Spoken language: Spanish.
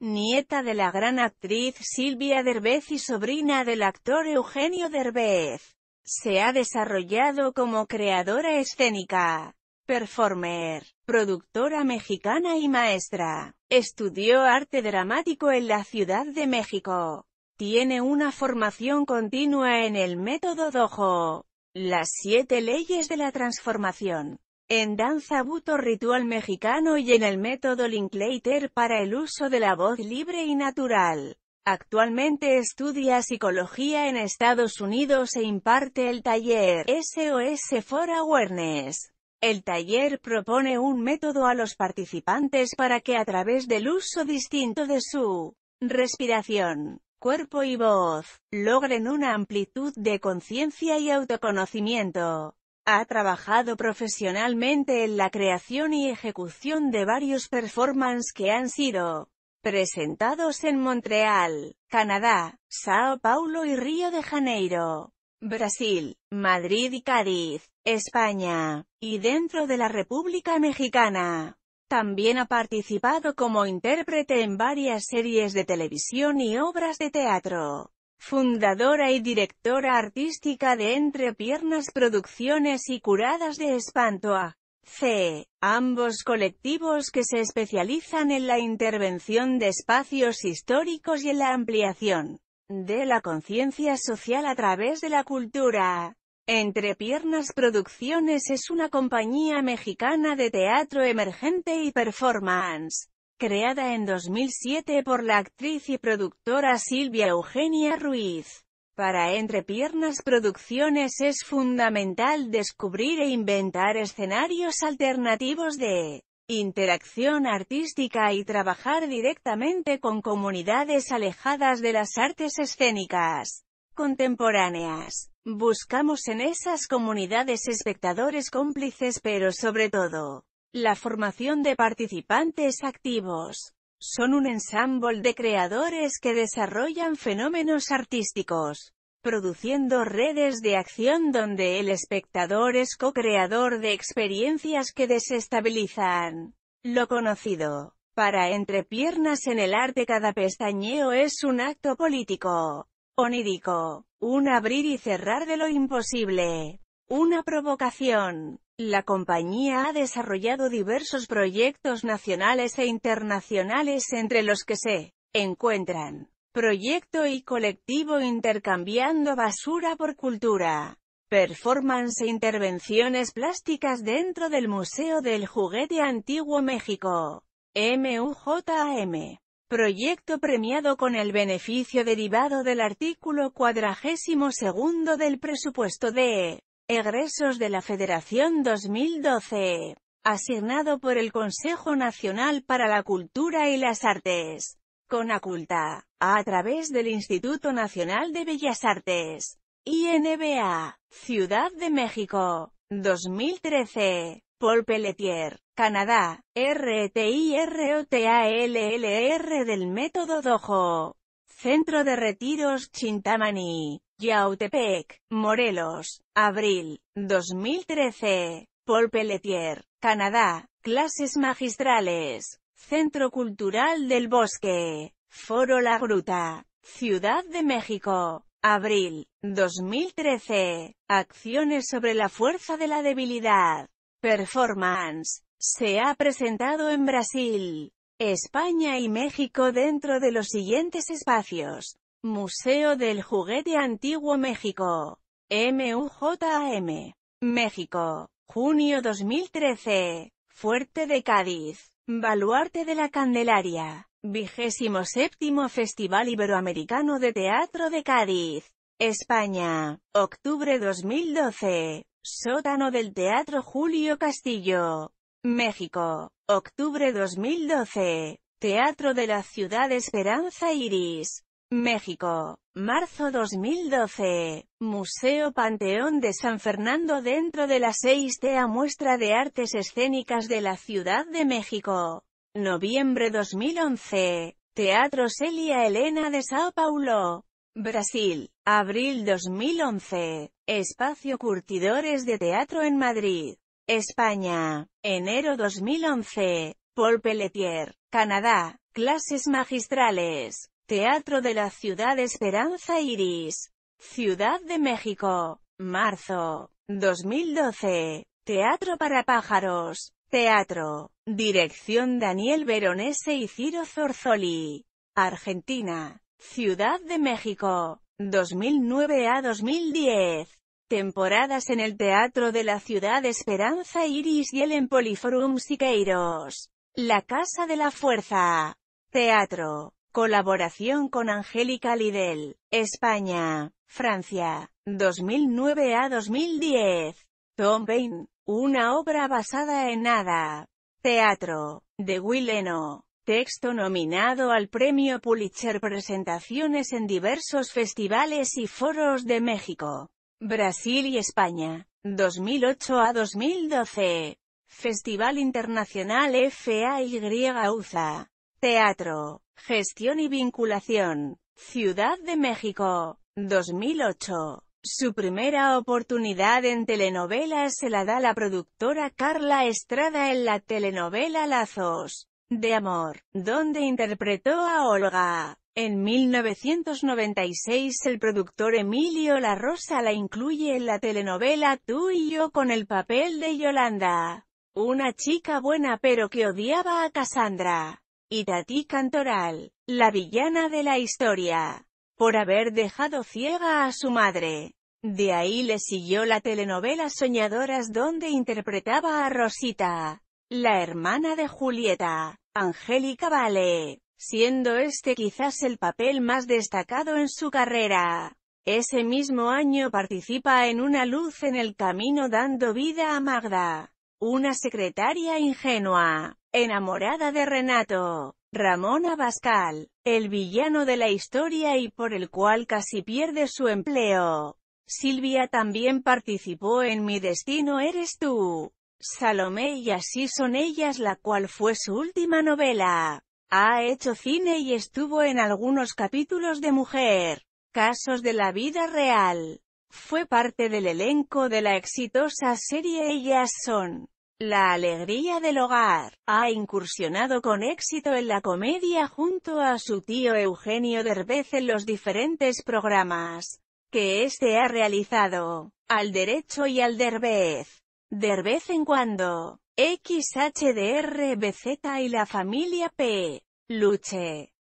nieta de la gran actriz Silvia Derbez y sobrina del actor Eugenio Derbez. Se ha desarrollado como creadora escénica, performer, productora mexicana y maestra. Estudió arte dramático en la Ciudad de México. Tiene una formación continua en el método Dojo. Las siete leyes de la transformación en danza buto ritual mexicano y en el método Linklater para el uso de la voz libre y natural. Actualmente estudia psicología en Estados Unidos e imparte el taller SOS for Awareness. El taller propone un método a los participantes para que a través del uso distinto de su respiración, cuerpo y voz, logren una amplitud de conciencia y autoconocimiento. Ha trabajado profesionalmente en la creación y ejecución de varios performances que han sido presentados en Montreal, Canadá, Sao Paulo y Río de Janeiro, Brasil, Madrid y Cádiz, España, y dentro de la República Mexicana. También ha participado como intérprete en varias series de televisión y obras de teatro fundadora y directora artística de Entre Piernas Producciones y Curadas de Espantoa, C. Ambos colectivos que se especializan en la intervención de espacios históricos y en la ampliación de la conciencia social a través de la cultura. Entre Piernas Producciones es una compañía mexicana de teatro emergente y performance creada en 2007 por la actriz y productora Silvia Eugenia Ruiz. Para Entrepiernas Producciones es fundamental descubrir e inventar escenarios alternativos de interacción artística y trabajar directamente con comunidades alejadas de las artes escénicas contemporáneas. Buscamos en esas comunidades espectadores cómplices pero sobre todo, la formación de participantes activos. Son un ensamble de creadores que desarrollan fenómenos artísticos, produciendo redes de acción donde el espectador es co-creador de experiencias que desestabilizan lo conocido. Para entrepiernas en el arte cada pestañeo es un acto político, onírico, un abrir y cerrar de lo imposible. Una provocación. La compañía ha desarrollado diversos proyectos nacionales e internacionales entre los que se encuentran proyecto y colectivo intercambiando basura por cultura, performance e intervenciones plásticas dentro del Museo del Juguete Antiguo México, (MUJAM), Proyecto premiado con el beneficio derivado del artículo 42 del presupuesto de Egresos de la Federación 2012. Asignado por el Consejo Nacional para la Cultura y las Artes. Con Conaculta. A través del Instituto Nacional de Bellas Artes. INBA. Ciudad de México. 2013. Paul Pelletier. Canadá. R del Método Dojo. Centro de Retiros Chintamani. Yautepec, Morelos, abril 2013. Paul Pelletier, Canadá, clases magistrales, Centro Cultural del Bosque, Foro La Gruta, Ciudad de México, abril 2013. Acciones sobre la fuerza de la debilidad. Performance. Se ha presentado en Brasil, España y México dentro de los siguientes espacios. Museo del Juguete Antiguo México. MUJAM, México. Junio 2013. Fuerte de Cádiz. Baluarte de la Candelaria. Vigésimo séptimo Festival Iberoamericano de Teatro de Cádiz. España. Octubre 2012. Sótano del Teatro Julio Castillo. México. Octubre 2012. Teatro de la Ciudad Esperanza Iris. México, marzo 2012, Museo Panteón de San Fernando dentro de la 6TA Muestra de Artes Escénicas de la Ciudad de México. Noviembre 2011, Teatro Celia Elena de Sao Paulo, Brasil. Abril 2011, Espacio Curtidores de Teatro en Madrid, España. Enero 2011, Paul Pelletier, Canadá, Clases Magistrales. Teatro de la Ciudad Esperanza Iris. Ciudad de México. Marzo. 2012. Teatro para pájaros. Teatro. Dirección Daniel Veronese y Ciro Zorzoli. Argentina. Ciudad de México. 2009 a 2010 temporadas en el Teatro de la Ciudad Esperanza Iris y el Empoliforum Siqueiros. La Casa de la Fuerza. Teatro. Colaboración con Angélica Lidl, España, Francia, 2009 a 2010. Tom Paine, una obra basada en nada. Teatro, de Willeno. Texto nominado al Premio Pulitzer Presentaciones en diversos festivales y foros de México, Brasil y España, 2008 a 2012. Festival Internacional FAY UZA. Teatro, Gestión y Vinculación, Ciudad de México, 2008. Su primera oportunidad en telenovelas se la da la productora Carla Estrada en la telenovela Lazos de Amor, donde interpretó a Olga. En 1996 el productor Emilio La Rosa la incluye en la telenovela Tú y yo con el papel de Yolanda, una chica buena pero que odiaba a Cassandra. Tati Cantoral, la villana de la historia, por haber dejado ciega a su madre. De ahí le siguió la telenovela Soñadoras donde interpretaba a Rosita, la hermana de Julieta, Angélica Vale, siendo este quizás el papel más destacado en su carrera. Ese mismo año participa en Una luz en el camino dando vida a Magda, una secretaria ingenua, enamorada de Renato, Ramón Abascal, el villano de la historia y por el cual casi pierde su empleo. Silvia también participó en Mi destino eres tú. Salomé y así son ellas la cual fue su última novela. Ha hecho cine y estuvo en algunos capítulos de Mujer, casos de la vida real. Fue parte del elenco de la exitosa serie Ellas son la alegría del hogar. Ha incursionado con éxito en la comedia junto a su tío Eugenio Derbez en los diferentes programas que éste ha realizado, al derecho y al Derbez. Derbez en cuando, XHDRBZ y la familia P. Luche.